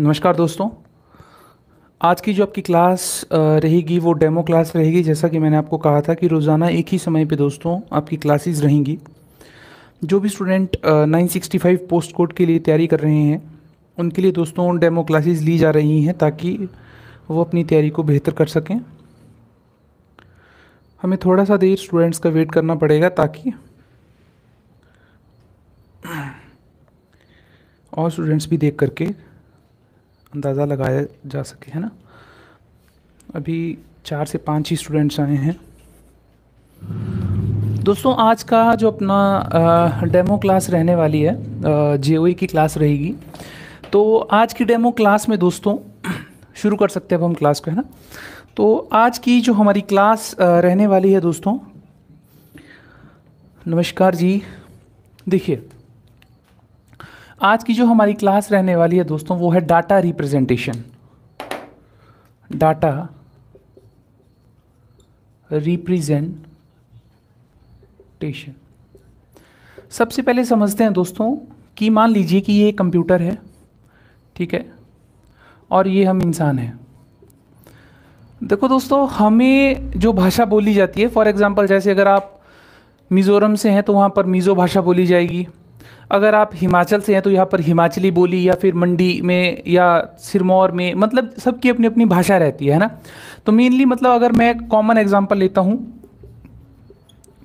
नमस्कार दोस्तों आज की जो आपकी क्लास रहेगी वो डेमो क्लास रहेगी जैसा कि मैंने आपको कहा था कि रोज़ाना एक ही समय पे दोस्तों आपकी क्लासेस रहेंगी जो भी स्टूडेंट 965 पोस्ट कोड के लिए तैयारी कर रहे हैं उनके लिए दोस्तों डेमो क्लासेस ली जा रही हैं ताकि वो अपनी तैयारी को बेहतर कर सकें हमें थोड़ा सा देर स्टूडेंट्स का वेट करना पड़ेगा ताकि और स्टूडेंट्स भी देख करके अंदाज़ा लगाया जा सके है ना अभी चार से पाँच ही स्टूडेंट्स आए हैं दोस्तों आज का जो अपना डेमो क्लास रहने वाली है जे e की क्लास रहेगी तो आज की डेमो क्लास में दोस्तों शुरू कर सकते हैं अब हम क्लास को है ना तो आज की जो हमारी क्लास रहने वाली है दोस्तों नमस्कार जी देखिए आज की जो हमारी क्लास रहने वाली है दोस्तों वो है डाटा रिप्रेजेंटेशन डाटा रिप्रेजेंटेशन सबसे पहले समझते हैं दोस्तों कि मान लीजिए कि ये कंप्यूटर है ठीक है और ये हम इंसान हैं देखो दोस्तों हमें जो भाषा बोली जाती है फॉर एग्ज़ाम्पल जैसे अगर आप मिज़ोरम से हैं तो वहाँ पर मिज़ो भाषा बोली जाएगी अगर आप हिमाचल से हैं तो यहाँ पर हिमाचली बोली या फिर मंडी में या सिरमौर में मतलब सबकी अपनी अपनी भाषा रहती है ना तो मेनली मतलब अगर मैं कॉमन एग्जाम्पल लेता हूँ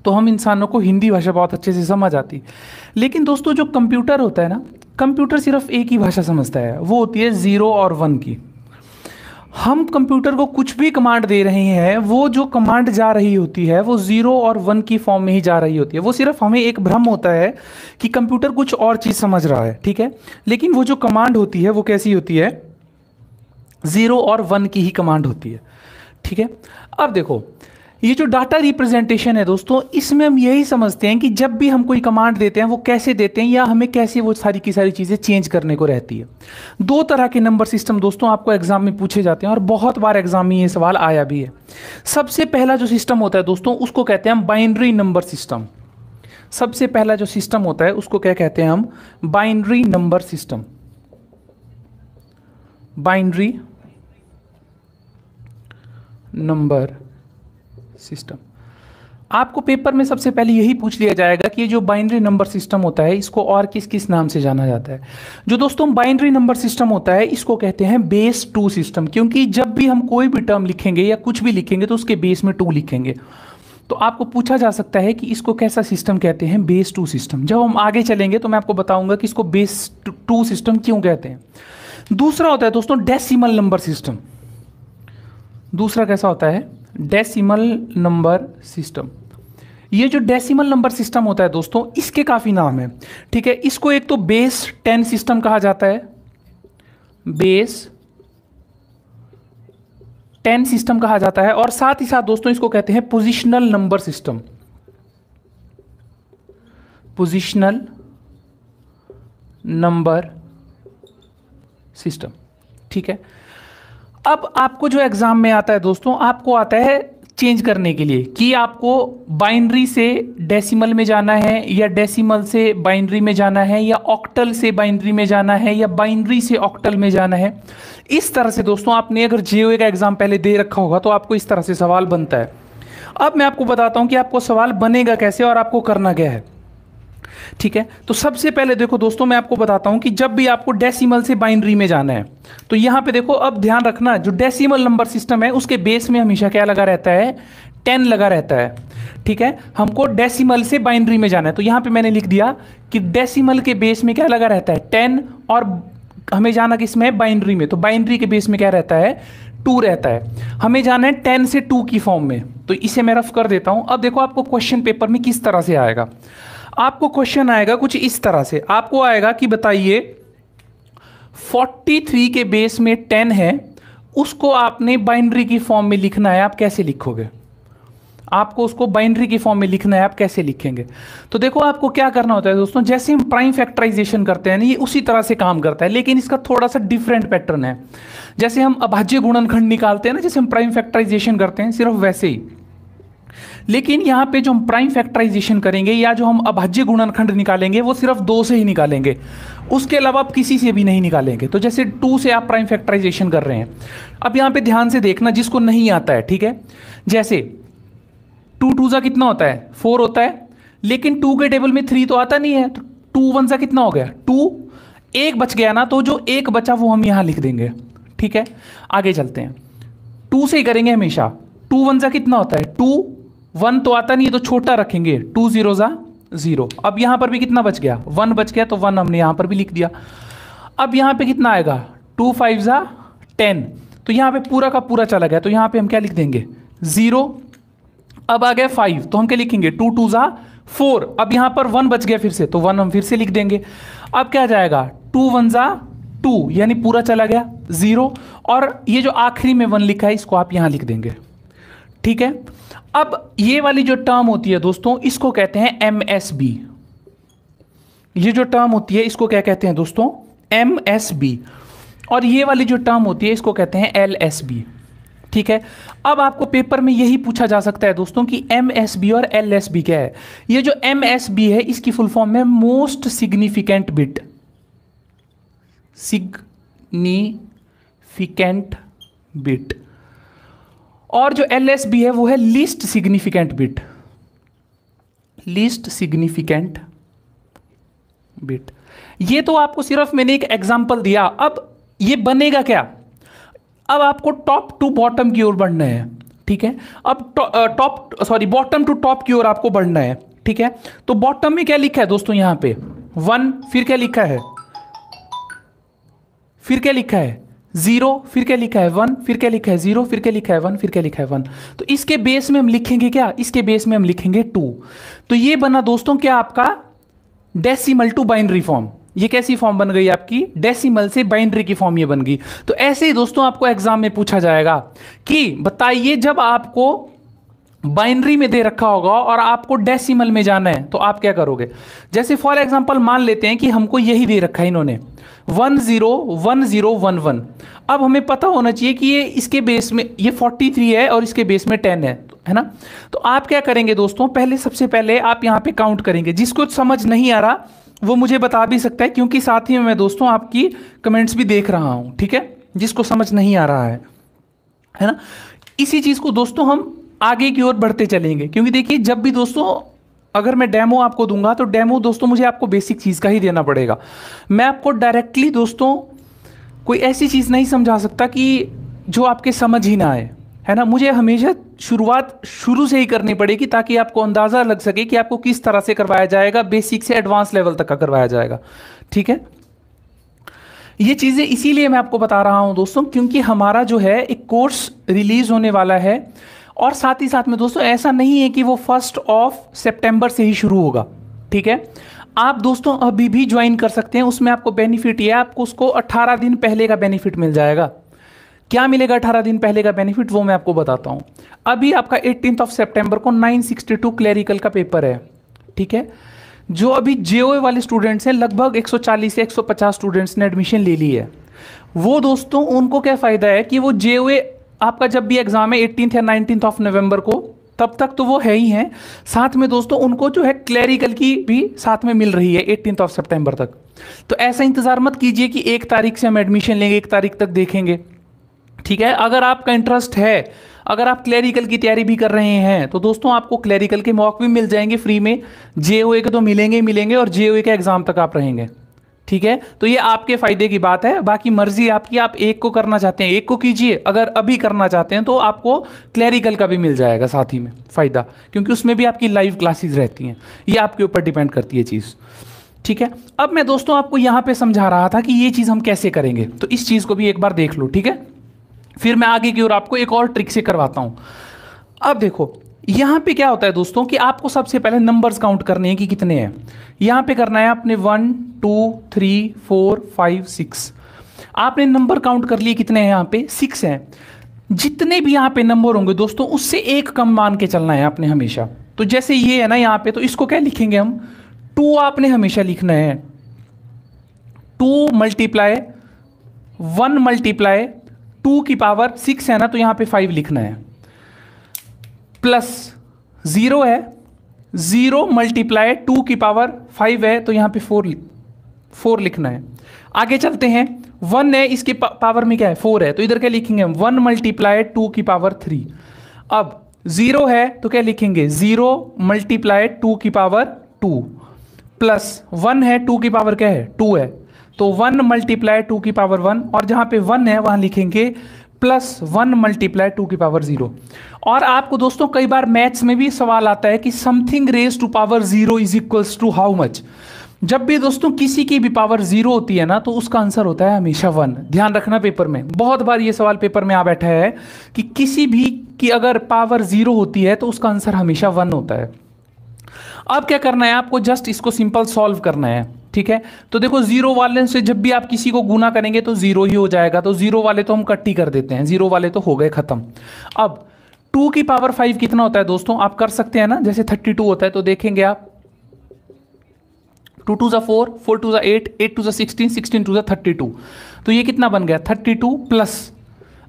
तो हम इंसानों को हिंदी भाषा बहुत अच्छे से समझ आती लेकिन दोस्तों जो कंप्यूटर होता है ना कंप्यूटर सिर्फ एक ही भाषा समझता है वो होती है ज़ीरो और वन की हम कंप्यूटर को कुछ भी कमांड दे रहे हैं वो जो कमांड जा रही होती है वो ज़ीरो और वन की फॉर्म में ही जा रही होती है वो सिर्फ हमें एक भ्रम होता है कि कंप्यूटर कुछ और चीज़ समझ रहा है ठीक है लेकिन वो जो कमांड होती है वो कैसी होती है ज़ीरो और वन की ही कमांड होती है ठीक है अब देखो ये जो डाटा रिप्रेजेंटेशन है दोस्तों इसमें हम यही समझते हैं कि जब भी हम कोई कमांड देते हैं वो कैसे देते हैं या हमें कैसे वो सारी की सारी चीज़ें चेंज करने को रहती है दो तरह के नंबर सिस्टम दोस्तों आपको एग्जाम में पूछे जाते हैं और बहुत बार एग्जाम में ये सवाल आया भी है सबसे पहला जो सिस्टम होता है दोस्तों उसको कहते हैं हम बाइनरी नंबर सिस्टम सबसे पहला जो सिस्टम होता है उसको क्या कहते हैं हम binary number system binary number system आपको पेपर में सबसे पहले यही पूछ लिया जाएगा कि ये जो बाइनरी नंबर सिस्टम होता है इसको और किस किस नाम से जाना जाता है जो दोस्तों बाइनरी नंबर सिस्टम होता है इसको कहते हैं बेस टू सिस्टम क्योंकि जब भी हम कोई भी टर्म लिखेंगे या कुछ भी लिखेंगे तो उसके बेस में टू लिखेंगे तो आपको पूछा जा सकता है कि इसको कैसा सिस्टम कहते हैं बेस टू सिस्टम जब हम आगे चलेंगे तो मैं आपको बताऊंगा कि इसको बेस टू सिस्टम क्यों कहते हैं दूसरा होता है दोस्तों डेसिमल नंबर सिस्टम दूसरा कैसा होता है डेसिमल नंबर सिस्टम ये जो डेसिमल नंबर सिस्टम होता है दोस्तों इसके काफ़ी नाम है ठीक है इसको एक तो बेस टेन सिस्टम कहा जाता है बेस टेन सिस्टम कहा जाता है और साथ ही साथ दोस्तों इसको कहते हैं positional number system positional number system ठीक है अब आपको जो एग्ज़ाम में आता है दोस्तों आपको आता है चेंज करने के लिए कि आपको बाइनरी से डेसिमल में जाना है या डेसिमल से बाइनरी में जाना है या ऑक्टल से बाइनरी में जाना है या बाइनरी से ऑक्टल में जाना है इस तरह से दोस्तों आपने अगर जे का एग्ज़ाम पहले दे रखा होगा तो आपको इस तरह से सवाल बनता है अब मैं आपको बताता हूँ कि आपको सवाल बनेगा कैसे और आपको करना क्या है ठीक है तो सबसे पहले देखो दोस्तों मैं आपको बताता हूं कि जब भी आपको डेसिमल से बाइनरी में जाना है तो यहां पे देखो अब ध्यान रखना जो डेसिमल नंबर सिस्टम है उसके बेस में हमेशा क्या लगा रहता है टेन लगा रहता है ठीक है हमको डेसिमल से बाइनरी में जाना है तो यहां पर मैंने लिख दिया कि डेसीमल के बेस में क्या लगा रहता है टेन और हमें जाना किसमें है बाइनरी में तो बाइनरी के बेस में क्या रहता है टू रहता है हमें जाना है टेन से टू की फॉर्म में तो इसे मैं रफ कर देता हूं अब देखो आपको क्वेश्चन पेपर में किस तरह से आएगा आपको क्वेश्चन आएगा कुछ इस तरह से आपको आएगा कि बताइए 43 के बेस में 10 है उसको आपने बाइंड्री की फॉर्म में लिखना है आप कैसे लिखोगे आपको उसको बाइंड्री की फॉर्म में लिखना है आप कैसे लिखेंगे तो देखो आपको क्या करना होता है दोस्तों जैसे हम प्राइम फैक्टराइजेशन करते हैं ना ये उसी तरह से काम करता है लेकिन इसका थोड़ा सा डिफरेंट पैटर्न है जैसे हम अभाज्य गुणनखंड निकालते हैं ना जैसे हम प्राइम फैक्टराइजेशन करते हैं सिर्फ वैसे ही लेकिन यहाँ पे जो हम प्राइम फैक्टराइजेशन करेंगे या जो हम अभाज्य गुणनखंड निकालेंगे वो सिर्फ दो से ही निकालेंगे उसके अलावा आप किसी से भी नहीं निकालेंगे तो जैसे टू से आप प्राइम फैक्टराइजेशन कर रहे हैं अब यहाँ पे ध्यान से देखना जिसको नहीं आता है ठीक है जैसे टू टू ज़ा कितना होता है फोर होता है लेकिन टू के टेबल में थ्री तो आता नहीं है तो टू वन सा कितना हो गया टू एक बच गया ना तो जो एक बचा वो हम यहाँ लिख देंगे ठीक है आगे चलते हैं टू से ही करेंगे हमेशा टू वन सा कितना होता है टू वन तो आता नहीं तो छोटा रखेंगे टू जीरो ज़ा जीरो अब यहां पर भी कितना बच गया वन बच गया तो वन हमने यहां पर भी लिख दिया अब यहां पे कितना आएगा टू फाइव ज़ा टेन तो यहां पे पूरा का पूरा चला गया तो यहां पे हम क्या लिख देंगे ज़ीरो अब आ गया फाइव तो हम क्या लिखेंगे टू टू ज़ा फोर अब यहां पर वन बच गया फिर से तो वन हम फिर से लिख देंगे अब क्या जाएगा टू वन ज़ा टू यानी पूरा चला गया ज़ीरो और ये जो आखिरी में वन लिखा है इसको आप यहां लिख देंगे ठीक है अब ये वाली जो टर्म होती है दोस्तों इसको कहते हैं एम एस बी ये जो टर्म होती है इसको क्या कहते हैं दोस्तों एम एस बी और ये वाली जो टर्म होती है इसको कहते हैं एल एस बी ठीक है अब आपको पेपर में यही पूछा जा सकता है दोस्तों कि एम एस बी और एल एस बी क्या है ये जो एम एस बी है इसकी फुल फॉर्म है most significant bit significant bit और जो एल एस बी है वो है least significant bit least significant bit ये तो आपको सिर्फ मैंने एक एग्जाम्पल दिया अब ये बनेगा क्या अब आपको टॉप टू बॉटम की ओर बढ़ना है ठीक है अब top sorry bottom to top की ओर आपको बढ़ना है ठीक है तो बॉटम में क्या लिखा है दोस्तों यहां पे वन फिर क्या लिखा है फिर क्या लिखा है जीरो फिर क्या लिखा है वन फिर क्या लिखा है जीरो फिर क्या लिखा है वन फिर क्या लिखा है वन तो इसके बेस में हम लिखेंगे क्या इसके बेस में हम लिखेंगे टू तो ये बना दोस्तों क्या आपका डेसिमल टू बाइनरी फॉर्म ये कैसी फॉर्म बन गई आपकी डेसिमल से बाइनरी की फॉर्म ये बन गई तो ऐसे ही दोस्तों आपको एग्जाम में पूछा जाएगा कि बताइए जब आपको बाइनरी में दे रखा होगा और आपको डेसिमल में जाना है तो आप क्या करोगे जैसे फॉर एग्जांपल मान लेते हैं कि हमको यही दे रखा है इन्होंने one zero one zero one one अब हमें पता होना चाहिए कि ये इसके बेस में ये फोर्टी थ्री है और इसके बेस में टेन है है ना तो आप क्या करेंगे दोस्तों पहले सबसे पहले आप यहाँ पे काउंट करेंगे जिसको समझ नहीं आ रहा वो मुझे बता भी सकता है क्योंकि साथ ही में मैं दोस्तों आपकी कमेंट्स भी देख रहा हूँ ठीक है जिसको समझ नहीं आ रहा है है ना इसी चीज़ को दोस्तों हम आगे की ओर बढ़ते चलेंगे क्योंकि देखिए जब भी दोस्तों अगर मैं डेमो आपको दूंगा तो डेमो दोस्तों मुझे आपको बेसिक चीज़ का ही देना पड़ेगा मैं आपको डायरेक्टली दोस्तों कोई ऐसी चीज़ नहीं समझा सकता कि जो आपके समझ ही ना आए है ना मुझे हमेशा शुरुआत शुरू से ही करनी पड़ेगी ताकि आपको अंदाज़ा लग सके कि आपको किस तरह से करवाया जाएगा बेसिक से एडवांस लेवल तक का करवाया जाएगा ठीक है ये चीज़ें इसीलिए मैं आपको बता रहा हूँ दोस्तों क्योंकि हमारा जो है एक कोर्स रिलीज़ होने वाला है और साथ ही साथ में दोस्तों ऐसा नहीं है कि वो फर्स्ट ऑफ सितंबर से ही शुरू होगा ठीक है आप दोस्तों अभी भी ज्वाइन कर सकते हैं उसमें आपको बेनिफिट ये आपको उसको 18 दिन पहले का बेनिफिट मिल जाएगा क्या मिलेगा 18 दिन पहले का बेनिफिट वो मैं आपको बताता हूं अभी आपका एटीन ऑफ सेप्टेम्बर को टू क्लेरिकल का पेपर है ठीक है जो अभी जेओ वाले स्टूडेंट्स हैं लगभग 140 से 150 स्टूडेंट्स ने एडमिशन ले ली है वो दोस्तों उनको क्या फ़ायदा है कि वो जेओ आपका जब भी एग्ज़ाम है एट्टीन या नाइनटीन ऑफ नवंबर को तब तक तो वो है ही हैं साथ में दोस्तों उनको जो है क्लैरिकल की भी साथ में मिल रही है एट्टीन ऑफ सितंबर तक तो ऐसा इंतज़ार मत कीजिए कि एक तारीख से हम एडमिशन लेंगे एक तारीख तक देखेंगे ठीक है अगर आपका इंटरेस्ट है अगर आप क्लैरिकल की तैयारी भी कर रहे हैं तो दोस्तों आपको क्लैरिकल के मॉक भी मिल जाएंगे फ्री में जे के तो मिलेंगे मिलेंगे और जे के एग्ज़ाम तक आप रहेंगे ठीक है तो ये आपके फायदे की बात है बाकी मर्जी आपकी आप एक को करना चाहते हैं एक को कीजिए अगर अभी करना चाहते हैं तो आपको क्लैरिकल का भी मिल जाएगा साथ ही में फ़ायदा क्योंकि उसमें भी आपकी लाइव क्लासेस रहती हैं ये आपके ऊपर डिपेंड करती है चीज़ ठीक है अब मैं दोस्तों आपको यहां पर समझा रहा था कि ये चीज़ हम कैसे करेंगे तो इस चीज़ को भी एक बार देख लो ठीक है फिर मैं आगे की ओर आपको एक और ट्रिक से करवाता हूं अब देखो यहां पे क्या होता है दोस्तों कि आपको सबसे पहले नंबर्स काउंट करने हैं कि कितने हैं यहां पे करना है आपने one two three four five six आपने नंबर काउंट कर लिए कितने हैं यहां पे सिक्स हैं जितने भी यहां पे नंबर होंगे दोस्तों उससे एक कम मान के चलना है आपने हमेशा तो जैसे ये है ना यहां पे तो इसको क्या लिखेंगे हम टू आपने हमेशा लिखना है two multiply one multiply two की पावर सिक्स है ना तो यहां पे फाइव लिखना है प्लस ज़ीरो है ज़ीरो मल्टीप्लाई टू की पावर फाइव है तो यहां पे फोर फोर लिखना है आगे चलते हैं वन है इसके पावर में क्या है फोर है तो इधर क्या लिखेंगे वन मल्टीप्लाई टू की पावर थ्री अब ज़ीरो है तो क्या लिखेंगे ज़ीरो मल्टीप्लाई टू की पावर टू प्लस वन है टू की पावर क्या है टू है तो वन मल्टीप्लाई टू की पावर वन और जहां पे वन है वहां लिखेंगे प्लस वन मल्टीप्लाई टू की पावर जीरो और आपको दोस्तों कई बार मैथ्स में भी सवाल आता है कि something raise to power zero is equals to how much जब भी दोस्तों किसी की भी पावर जीरो होती है ना तो उसका आंसर होता है हमेशा वन ध्यान रखना पेपर में बहुत बार ये सवाल पेपर में आ बैठा है कि किसी भी की अगर पावर जीरो होती है तो उसका आंसर हमेशा वन होता है अब क्या करना है आपको जस्ट इसको सिंपल सॉल्व करना है ठीक है तो देखो जीरो वाले से जब भी आप किसी को गुना करेंगे तो जीरो ही हो जाएगा तो जीरो वाले तो हम कट्टी कर देते हैं जीरो वाले तो हो गए खत्म अब टू की पावर फाइव कितना होता है दोस्तों आप कर सकते हैं ना जैसे थर्टी टू होता है तो देखेंगे आप टू टू ज़ा फोर फोर टू ज़ा एट एट टू ज़ा सिक्सटीन सिक्सटीन टू ज़ा थर्टी टू तो ये कितना बन गया थर्टी टू प्लस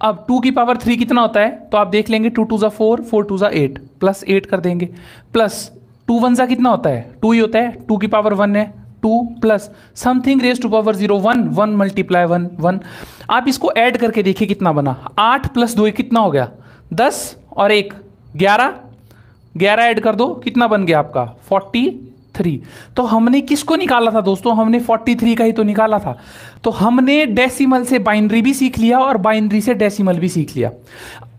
अब टू की पावर थ्री कितना होता है तो आप देख लेंगे टू टू ज़ा फोर फोर टू ज़ा एट प्लस एट कर देंगे प्लस टू वन ज़ा कितना होता है टू ही होता है टू की पावर वन है two plus something raise to power zero one one multiply one one आप इसको ऐड करके देखिए कितना बना आठ प्लस दो कितना हो गया दस और एक ग्यारह ग्यारह ऐड कर दो कितना बन गया आपका फोर्टी थ्री तो हमने किसको निकाला था दोस्तों हमने फोर्टी थ्री का ही तो निकाला था तो हमने डेसिमल से बाइनरी भी सीख लिया और बाइनरी से डेसिमल भी सीख लिया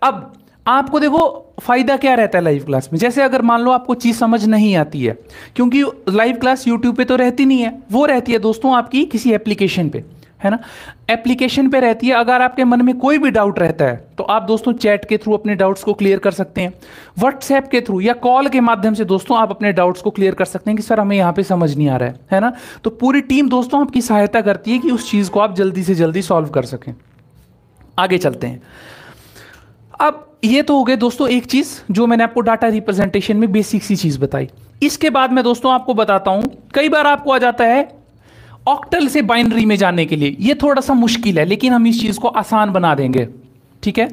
अब आपको देखो फ़ायदा क्या रहता है लाइव क्लास में जैसे अगर मान लो आपको चीज़ समझ नहीं आती है क्योंकि लाइव क्लास यूट्यूब पे तो रहती नहीं है वो रहती है दोस्तों आपकी किसी एप्लीकेशन पे है ना एप्लीकेशन पे रहती है अगर आपके मन में कोई भी डाउट रहता है तो आप दोस्तों चैट के थ्रू अपने डाउट्स को क्लियर कर सकते हैं व्हाट्सएप के थ्रू या कॉल के माध्यम से दोस्तों आप अपने डाउट्स को क्लियर कर सकते हैं कि सर हमें यहाँ पे समझ नहीं आ रहा है है ना तो पूरी टीम दोस्तों आपकी सहायता करती है कि उस चीज़ को आप जल्दी से जल्दी सॉल्व कर सकें आगे चलते हैं अब ये तो हो गए दोस्तों एक चीज जो मैंने आपको डाटा रिप्रेजेंटेशन में बेसिक सी चीज बताई इसके बाद में दोस्तों आपको बताता हूं कई बार आपको आ जाता है ऑक्टल से बाइनरी में जाने के लिए ये थोड़ा सा मुश्किल है लेकिन हम इस चीज को आसान बना देंगे ठीक है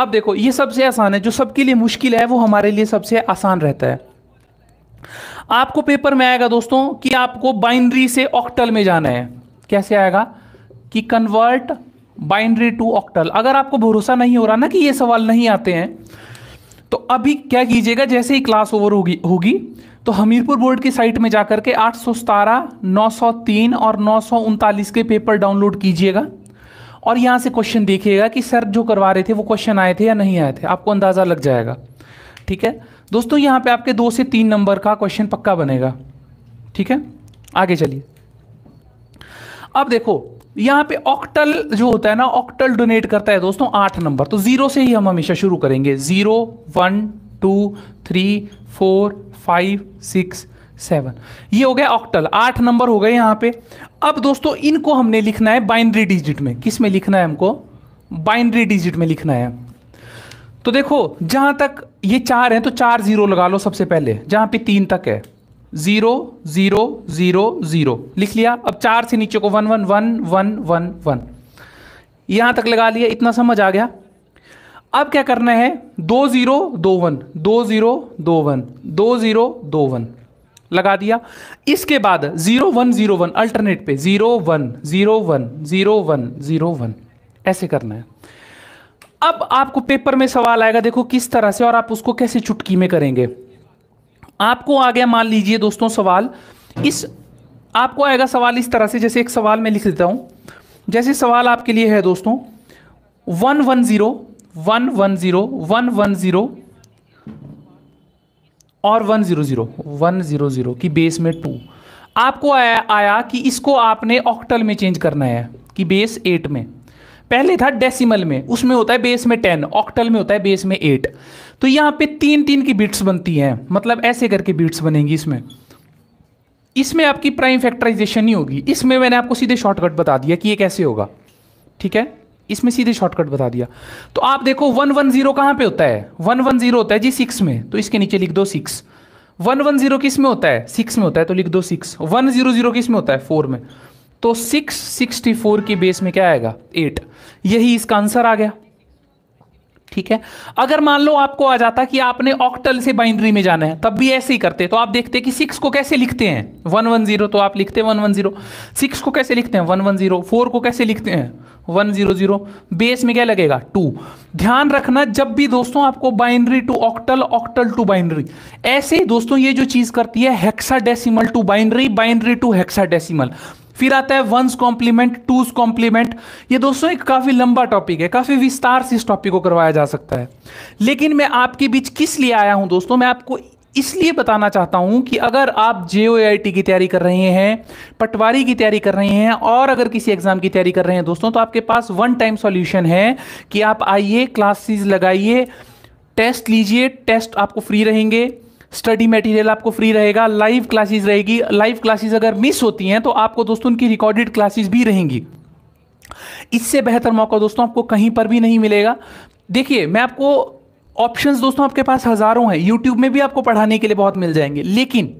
अब देखो ये सबसे आसान है जो सबके लिए मुश्किल है वो हमारे लिए सबसे आसान रहता है आपको पेपर में आएगा दोस्तों कि आपको बाइनरी से ऑक्टल में जाना है कैसे आएगा कि कन्वर्ट बाइनरी टू ऑक्टल अगर आपको भरोसा नहीं हो रहा ना कि ये सवाल नहीं आते हैं तो अभी क्या कीजिएगा जैसे ही क्लास ओवर होगी होगी तो हमीरपुर बोर्ड की साइट में जाकर के आठ सौ सतारह नौ सौ तीन और नौ सौ उनतालीस के पेपर डाउनलोड कीजिएगा और यहाँ से क्वेश्चन देखिएगा कि सर जो करवा रहे थे वो क्वेश्चन आए थे या नहीं आए थे आपको अंदाज़ा लग जाएगा ठीक है दोस्तों यहाँ पे आपके दो से तीन नंबर का क्वेश्चन पक्का बनेगा ठीक है आगे चलिए अब देखो यहाँ पे ऑक्टल जो होता है ना ऑक्टल डोनेट करता है दोस्तों आठ नंबर तो जीरो से ही हम हमेशा शुरू करेंगे zero one two three four five six seven ये हो गया ऑक्टल आठ नंबर हो गए यहाँ पे अब दोस्तों इनको हमने लिखना है बाइनरी डिजिट में किस में लिखना है हमको बाइनरी डिजिट में लिखना है तो देखो जहां तक ये चार है तो चार जीरो लगा लो सबसे पहले जहां पे तीन तक है जीरो जीरो जीरो जीरो लिख लिया अब चार से नीचे को one one one one one one यहां तक लगा लिया इतना समझ आ गया अब क्या करना है दो जीरो दो वन दो जीरो दो वन दो जीरो दो वन लगा दिया इसके बाद zero one zero one alternate पे zero one zero one zero one zero one ऐसे करना है अब आपको पेपर में सवाल आएगा देखो किस तरह से और आप उसको कैसे चुटकी में करेंगे आपको आ गया मान लीजिए दोस्तों सवाल इस आपको आएगा सवाल इस तरह से जैसे एक सवाल मैं लिख देता हूं जैसे सवाल आपके लिए है दोस्तों one one zero one one zero one one zero और one zero zero one zero zero की बेस में टू आपको आया आया कि इसको आपने ऑक्टल में चेंज करना है कि बेस एट में पहले था डेसिमल में उसमें होता है बेस में टेन ऑक्टल में होता है बेस में एट तो यहाँ पे तीन तीन की बिट्स बनती हैं मतलब ऐसे करके बिट्स बनेंगी इसमें इसमें आपकी प्राइम फैक्टराइजेशन ही होगी इसमें मैंने आपको सीधे शॉर्टकट बता दिया कि ये कैसे होगा ठीक है इसमें सीधे शॉर्टकट बता दिया तो आप देखो वन वन जीरो कहाँ पर होता है वन वन जीरो होता है जी सिक्स में तो इसके नीचे लिख दो सिक्स वन वन जीरो किस में होता है सिक्स में होता है तो लिख दो सिक्स वन जीरो जीरो किस में होता है फोर में तो सिक्स सिक्सटी फोर की बेस में क्या आएगा एट यही इसका आंसर आ गया ठीक है अगर मान लो आपको आ जाता कि आपने ऑक्टल से बाइंड्री में जाना है तब भी ऐसे ही करते तो आप देखते कि सिक्स को कैसे लिखते हैं वन वन जीरो तो आप लिखते हैं वन वन जीरो सिक्स को कैसे लिखते हैं वन वन जीरो फोर को कैसे लिखते हैं वन जीरो जीरो बेस में क्या लगेगा टू ध्यान रखना जब भी दोस्तों आपको binary to octal octal to binary ऐसे ही दोस्तों ये जो चीज करती है hexadecimal to binary binary to hexadecimal फिर आता है वंस कॉम्प्लीमेंट टूज कॉम्प्लीमेंट ये दोस्तों एक काफ़ी लंबा टॉपिक है काफ़ी विस्तार से इस टॉपिक को करवाया जा सकता है लेकिन मैं आपके बीच किस लिए आया हूं दोस्तों मैं आपको इसलिए बताना चाहता हूं कि अगर आप जे की तैयारी कर रहे हैं पटवारी की तैयारी कर रहे हैं और अगर किसी एग्जाम की तैयारी कर रहे हैं दोस्तों तो आपके पास वन टाइम सॉल्यूशन है कि आप आइए क्लासेस लगाइए टेस्ट लीजिए टेस्ट आपको फ्री रहेंगे स्टडी मटेरियल आपको फ्री रहेगा लाइव क्लासेस रहेगी लाइव क्लासेस अगर मिस होती हैं तो आपको दोस्तों उनकी रिकॉर्डेड क्लासेस भी रहेंगी इससे बेहतर मौका दोस्तों आपको कहीं पर भी नहीं मिलेगा देखिए मैं आपको ऑप्शंस दोस्तों आपके पास हज़ारों हैं यूट्यूब में भी आपको पढ़ाने के लिए बहुत मिल जाएंगे लेकिन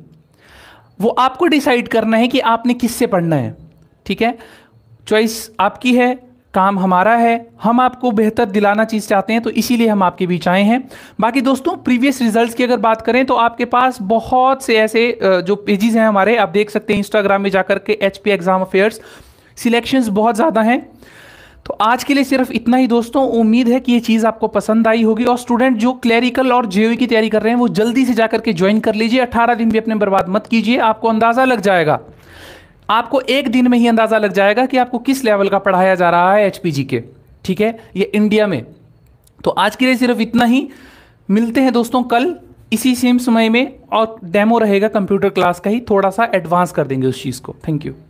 वो आपको डिसाइड करना है कि आपने किससे पढ़ना है ठीक है चॉइस आपकी है काम हमारा है हम आपको बेहतर दिलाना चीज़ चाहते हैं तो इसीलिए हम आपके बीच आए हैं बाकी दोस्तों प्रीवियस रिजल्ट्स की अगर बात करें तो आपके पास बहुत से ऐसे जो पेजेस हैं हमारे आप देख सकते हैं इंस्टाग्राम में जाकर के H P exam affairs selection बहुत ज़्यादा हैं तो आज के लिए सिर्फ इतना ही दोस्तों उम्मीद है कि ये चीज़ आपको पसंद आई होगी और स्टूडेंट जो क्लैरिकल और जे e की तैयारी कर रहे हैं वो जल्दी से जाकर के ज्वाइन कर लीजिए 18 दिन भी अपने बर्बाद मत कीजिए आपको अंदाज़ा लग जाएगा आपको एक दिन में ही अंदाज़ा लग जाएगा कि आपको किस लेवल का पढ़ाया जा रहा है एच के ठीक है ये इंडिया में तो आज के लिए सिर्फ इतना ही मिलते हैं दोस्तों कल इसी सेम समय में और डेमो रहेगा कंप्यूटर क्लास का ही थोड़ा सा एडवांस कर देंगे उस चीज़ को थैंक यू